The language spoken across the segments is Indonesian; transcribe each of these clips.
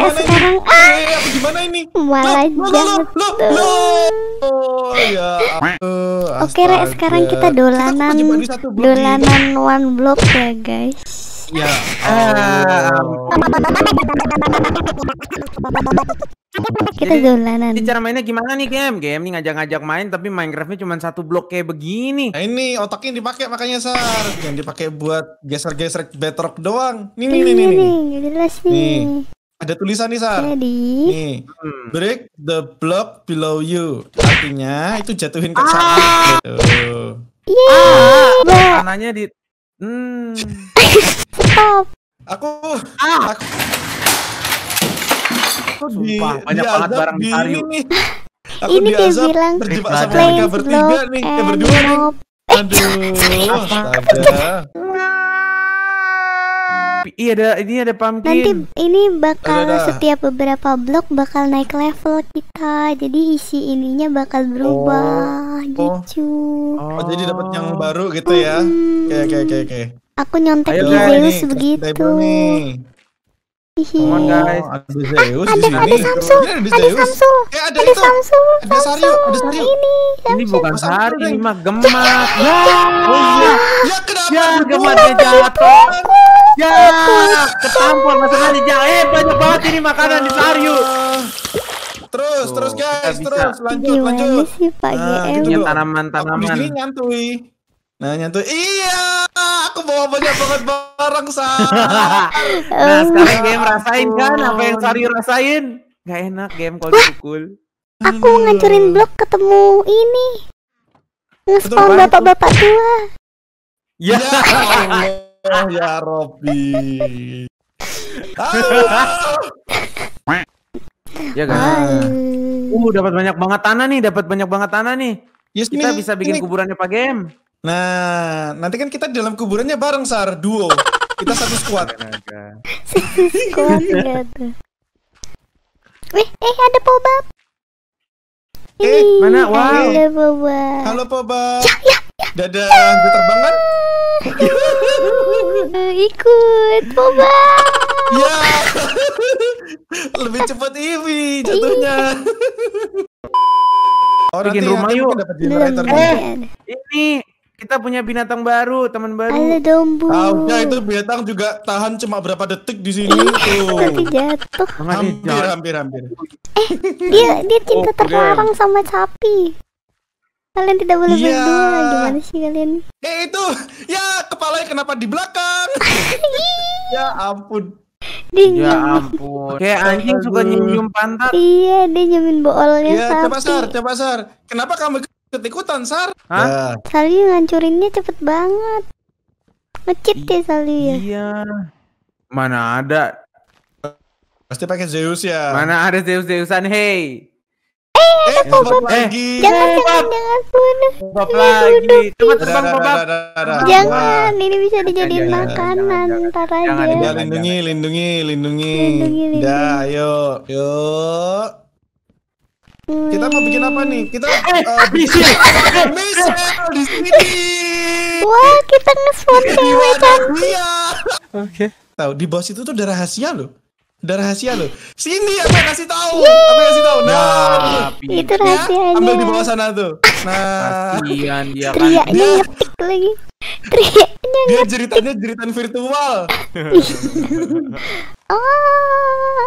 kayak sekarang ah gimana ini malah jahat Oh ya oke rek sekarang kita dolanan dolanan one block ya guys ya kita dolanan ini cara mainnya gimana nih game game ini ngajak-ngajak main tapi Minecraftnya cuma satu blok kayak begini nah ini otaknya dipakai makanya sar yang dipakai buat geser-geser bedrock doang nih nih nih nih jelas nih ada tulisan nih, Sar. Jadi, nih, hmm. break the block below you. Artinya itu jatuhin ke sana ah. gitu. Iya. Yeah. Ah, kanannya di Hmm. Stop. Aku ah. aku Sumpah, banyak banget barang ditarik. Ini, aku ini dia bilang terjebak sama mereka bertiga nih, eh, berdua nih. Aduh, astaga. Ah. Iya ada ini ada pumpkin. Nanti ini bakal ada, setiap beberapa blok bakal naik level kita. Jadi isi ininya bakal berubah oh. gitu. Oh. oh, jadi dapat yang oh. baru gitu ya. Oke oke oke oke. Aku nyontek Ayo, di Zeus ini, begitu. Come guys. Oh, ada Zeus ah, ada, di sini. Ada samsung Ada, ada Eh, ada, ada samsung Ada Ada nah, Ini. Ini bukan Sari, ini mah gemat. Ya. Oh, iya. Ya kenapa? Ya gematnya jatuh ketampol masalah di jauh Eh banyak banget ini makanan di Saryu. Terus, terus guys, terus iya, lanjut, Gimana lanjut. Sih, Pak nah, GM? Gitu tanaman-tanaman. Iya, ini nyantui. Nah, nyantui. Iya, aku bawa banyak banget barang, sah. nah, sekarang game rasain kan apa yang Saryu rasain? Gak enak game kalau dipukul. Aku hmm. ngancurin blok ketemu ini. Ngespawn bapak-bapak tua. Ya, ya, ya Robi ya kan? Uh, dapat banyak banget tanah nih, dapat banyak banget tanah nih. Yes, kita me, bisa bikin ini. kuburannya Pak Gem. Nah, nanti kan kita dalam kuburannya bareng Sar, duo. Kita satu squad. Wih, eh, eh ada Pobab. Eh, mana? Wow. Halo Pobab. Halo Pobab. Ya, ya, ya. Dadah, ya. terbang kan? Ya uh, ikut coba ya lebih cepat ini jatuhnya oh, bikin ya, rumah yuk dapat eh ini kita punya binatang baru, teman baru. Ada dombu. ya, itu binatang juga tahan cuma berapa detik di sini tuh. Nanti jatuh. Hampir, hampir, hampir. Eh, dia dia oh, cinta oh, terlarang sama sapi. Kalian tidak boleh ya. berdua Gimana sih kalian Eh itu Ya kepalanya kenapa di belakang Ya ampun Dingin. ya ampun. Kayak anjing suka nyium pantat. Iya, dia nyiumin boolnya Iya, sapi. coba Sar, coba Sar. Kenapa kamu ikut-ikutan, Sar? Hah? Ya. Sali ngancurinnya cepet banget. Ngecit ya Sali ya. Iya. Mana ada? Pasti pakai Zeus ya. Mana ada Zeus-Zeusan, hey. Eh, bob eh, lagi. Eh, jangan jangan bunuh. Bob lagi. Coba terbang bob. Jangan, ini bisa dijadiin makanan ntar aja. Lindungi, lindungi, lindungi. Dah, ayo, yuk. Kita mau bikin apa nih? Kita uh, bikin di sini. Wah, kita nge cewek cantik. Oke. Tahu di bos itu tuh ada rahasia loh. Ada rahasia loh. Sini apa kasih tahu? Apa kasih tahu? itu ya, rahasianya ambil di bawah sana tuh nah kasihan dia kan dia ngetik lagi teriaknya dia ceritanya jeritan virtual oh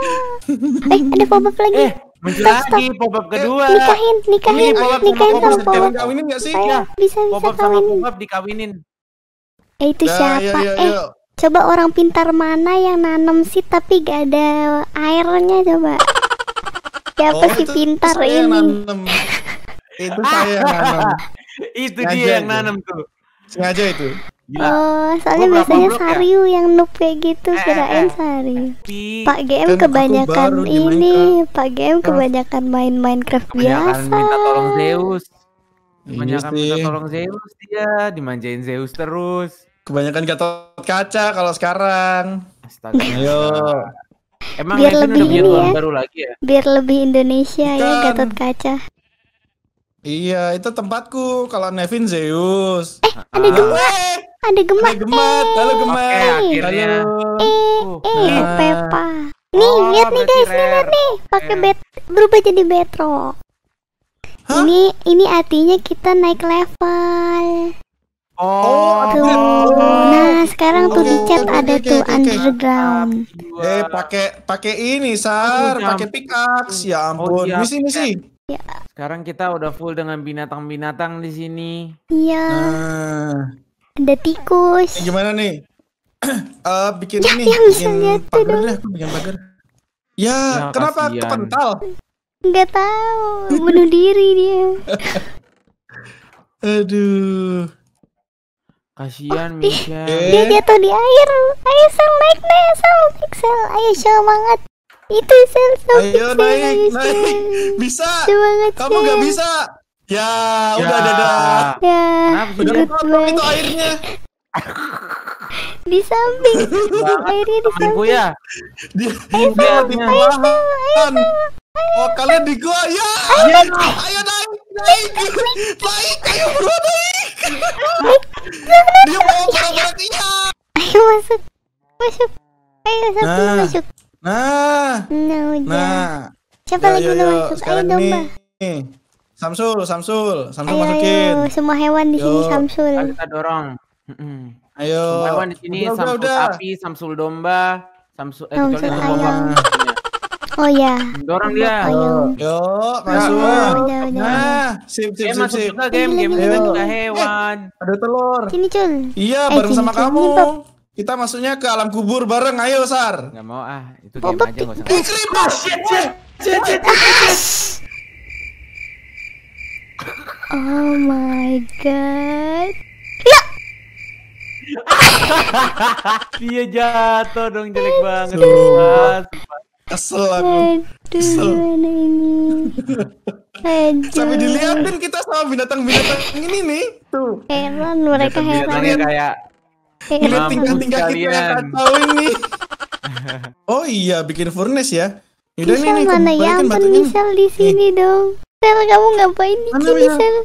eh ada pop up lagi eh muncul lagi pop up kedua nikahin nikahin nikahin sama pop up kawinin enggak sih ya bisa bisa pop up sama pop up dikawinin eh itu nah, siapa iya, iya, eh iya. Coba orang pintar mana yang nanam sih tapi gak ada airnya coba. Siapa oh, sih pintar ini? Nanem. itu saya yang nanam. itu Sengaja dia yang nanam tuh. Sengaja itu. Gila. Oh, soalnya biasanya Sariu ya? yang noob kayak gitu eh, kirain eh, eh. Saryu. Pak GM kebanyakan ini, Pak GM kebanyakan main Minecraft kebanyakan biasa. minta tolong Zeus. Kebanyakan minta tolong Zeus dia, dimanjain Zeus terus. Kebanyakan gatot kaca kalau sekarang. Astaga. Ayo. Emang biar lebih ini ya. baru lagi ya? Biar lebih Indonesia Bukan. ya Gatot Kaca. Iya, itu tempatku kalau Nevin Zeus. Eh, ada gemat. Ah. ada gemat. Eh, ada gemat. Eh. Halo gemat. Oke, okay, akhirnya. Eh, oh, eh, nah. Pepa. Nih, oh, lihat nih guys, rare. nih lihat nih, pakai eh. bet berubah jadi bedrock Huh? Ini ini artinya kita naik level. Oh, tuh. Oh. Nah, sekarang tuh di chat ada tuh underground. Eh, pakai pakai ini, Sar, pakai pickaxe. Ya oh, ampun. Oh, iya. sini Misi, misi. Ya. Sekarang kita udah full dengan binatang-binatang di sini. Iya. Nah. Ada tikus. gimana nih? Eh, bikin ya, ini, yang bikin pagar deh, aku bikin pagar. Ya, ya kenapa kasihan. kepental? Gak tahu, bunuh diri dia. Aduh. Kasihan oh, Michelle. Dia eh? jatuh di air. Ayo Sel naik deh Sel. Naik Sel. Ayo semangat. Itu Sel. Sel. Ayo naik naik. Bisa. Semangat Kamu nggak bisa. Ya, ya. udah dadah. Ya. itu airnya. di samping. airnya di samping. Ya. Dia, dia, dia, dia, dia, dia, Oh kalian di gua ya. Ayo naik naik naik ayo berdua naik. Dia mau berartinya. Ayo masuk masuk. Ayo satu nah. masuk. Nah. Nah udah. Nah. Siapa lagi yo, yo. masuk? ayo domba. Samsul, Samsul, Samsul ayo, masukin. Ayo, semua hewan di sini Samsul. Kita dorong. Ayo. Semua hewan di sini Samsul udah. sapi, Samsul domba, Samsul eh Samsul ayam. Oh ya. Dorong dia. Yuk, masuk. Nah, sip sip eh, sip juga game game kita juga eh, hewan. Ada telur. Sini Cun. Iya, eh, bareng sama kamu. Kita masuknya ke alam kubur bareng, ayo Sar. Gak mau ah, itu game aja enggak usah. Iklim, shit, shit, shit, shit, Oh my god. Ya. Dia jatuh dong jelek banget. Kesel aku. Kesel. Sampai diliatin kita sama binatang-binatang ini nih. Tuh. Heran mereka heran. kayak Lihat tingkah-tingkah kita yang tahu ini. oh iya, bikin furnace ya. Yaudah Michelle nih, mana ya ampun Michelle di sini eh. dong. Sel kamu ngapain di sini Sel?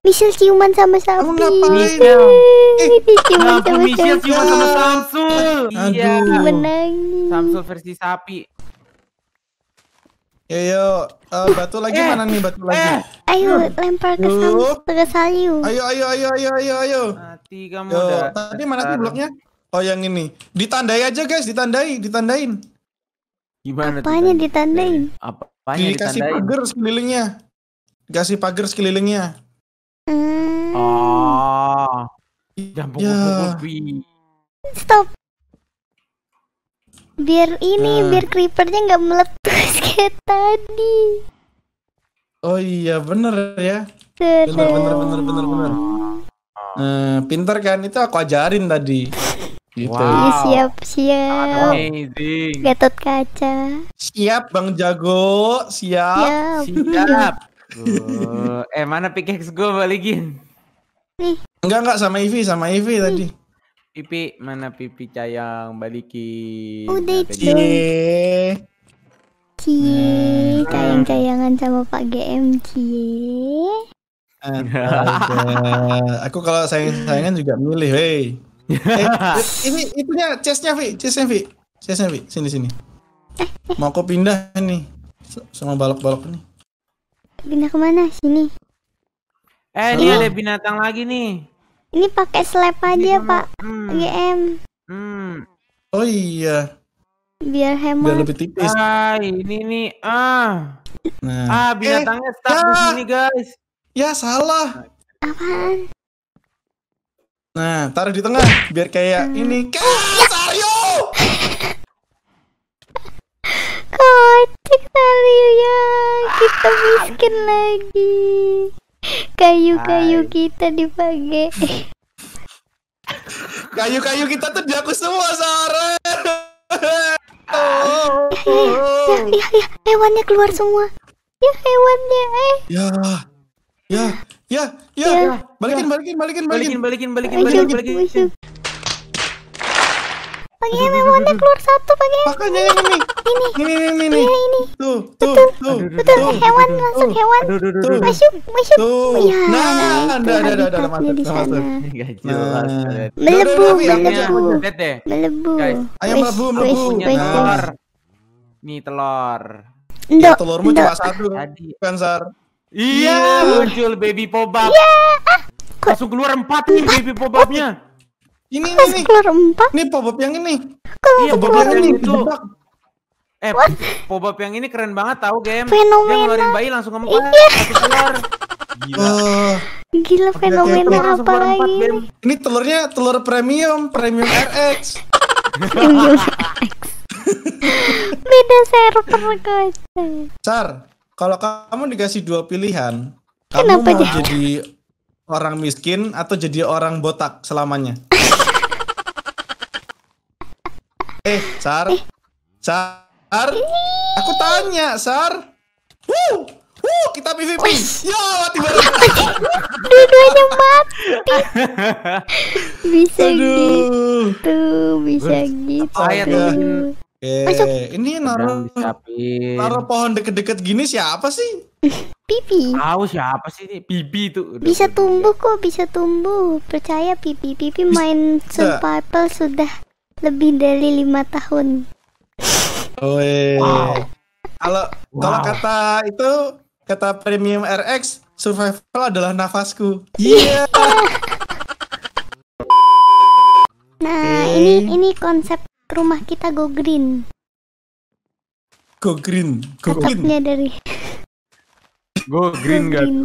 Michelle ciuman sama sapi. Kamu ngapain? Michelle. Eh, ciuman sama eh, ciuman sama Samsul. Iya. Samsul versi sapi. Yo yo, uh, batu lagi eh, mana nih batu lagi? Eh, ayo lempar ke sana ke sayu Ayo ayo ayo ayo ayo ayo. Mati kamu yo, udah. Tadi mana sih bloknya? Oh yang ini. Ditandai aja guys, ditandai, ditandain. Gimana? Apanya ditandai? ditandain? apa Dikasih ditandain? pagar sekelilingnya. kasih pagar sekelilingnya. Hmm. Oh. Ah. Jangan ya. Stop biar ini hmm. biar creepernya nggak meletus kayak tadi oh iya bener ya bener bener bener bener bener uh, eh, pinter kan itu aku ajarin tadi gitu wow. siap siap Amazing. gatot kaca siap bang jago siap siap, siap. uh, eh mana pickaxe gue balikin nih enggak enggak sama Ivy sama Ivy tadi Pipi, mana pipi cayang balikin. Udah itu. Cie. Cie, cayangan sama Pak GM Cie. Eh, aku kalau sayang-sayangan juga milih, hei. Eh, ini itunya chestnya Vi, chestnya Vi, chestnya Vi, sini sini. Mau aku pindah nih sama balok-balok nih. Pindah kemana? Sini. Eh, oh. dia ada binatang lagi nih. Ini pakai slap aja, Pak. Hmm. GM. Hmm. Oh iya. Biar hemat. Biar lebih tipis. Ah, ini nih. Ah. Nah. Ah, binatangnya eh, stuck ya. di sini, guys. Ya. ya, salah. Apaan? Nah, taruh di tengah biar kayak hmm. ini. Kasario. Kocik Sario ya. Kita miskin lagi. Kayu-kayu kita dipakai. Kayu-kayu kita tuh diaku semua sore. Ya, ya, ya, hewannya keluar semua. Ya hewannya, eh. Ya. Ya, ya, ya. ya. balikin, balikin, balikin, balikin, balikin, balikin, balikin. balikin. Pakai mau warna keluar satu pakai. Makanya yang ini. Ini. Ini ini ini. Tuh, tuh, betul, tuh, betul. Tuh, hewan langsung hewan. Masuk, masuk. iya nah, ada ada ada ada masuk. Enggak jelas. Melebu, melebu. Melebu. Ayo melebu, melebu. Nah. Telur. Nih telur. Ndok, iya, telurmu cuma satu. Bukan sar. Iya, iya. muncul baby pobab. Iya. Ah. Langsung keluar empat nih iya. baby pobabnya. Ini nih. ini. Keluar empat. pop-up yang ini. Iya, iya, up yang ini itu. Eh, pop-up yang ini keren banget tahu game. Fenomena. Yang ngeluarin bayi langsung ngomong. Iya. Gila. Eh, Gila fenomena apa lagi? Ini telurnya telur premium, premium RX. Beda server guys. Sar, kalau kamu dikasih dua pilihan, Kenapa kamu mau jadi orang miskin atau jadi orang botak selamanya? Eh, Sar. Eh. Sar. Aku tanya, Sar. Woo! Woo! kita PVP. Ya, mati bareng. Dua-duanya mati. bisa Aduh. gitu, bisa gitu. tuh. Ya? Oke, ini naruh naruh pohon deket-deket gini siapa sih? Pipi. Tahu siapa sih ini? Pipi itu. bisa tumbuh kok, bisa tumbuh. Percaya Pipi. Pipi main survival sudah lebih dari lima tahun. Oh, wow. Kalau wow. kata itu kata premium RX survival adalah nafasku. Iya. Yeah. nah, okay. ini ini konsep rumah kita go green. Go green. Go Cocoknya green. dari Go green, go green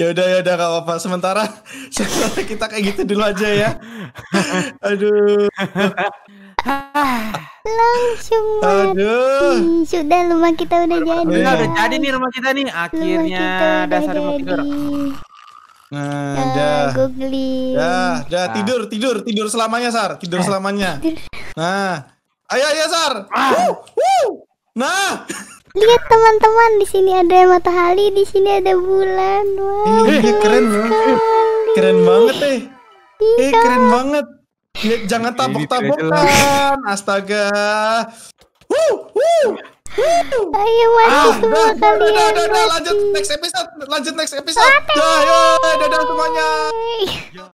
ya udah ya udah gak apa-apa sementara, sementara kita kayak gitu dulu aja ya aduh langsung aduh sudah rumah kita udah jadi ya. udah jadi nih rumah kita nih akhirnya dasar rumah kita Nah, ya, ah, udah Googling. udah, ah. tidur, tidur, tidur selamanya, Sar. Tidur eh. selamanya. Nah. Ayo, ayo, Sar. Ah. Nah. Lihat teman-teman, di sini ada matahari, di sini ada bulan. Wah, wow, eh, keren banget. Keren banget eh. Iya. keren banget. Lihat jangan gitu tabok-tabokan. Astaga. Wuh, wuh. Ayo masuk ah, semua dah, kalian. Dah, dah, dah, lanjut next episode, lanjut next episode. Dadah, ya, dadah semuanya.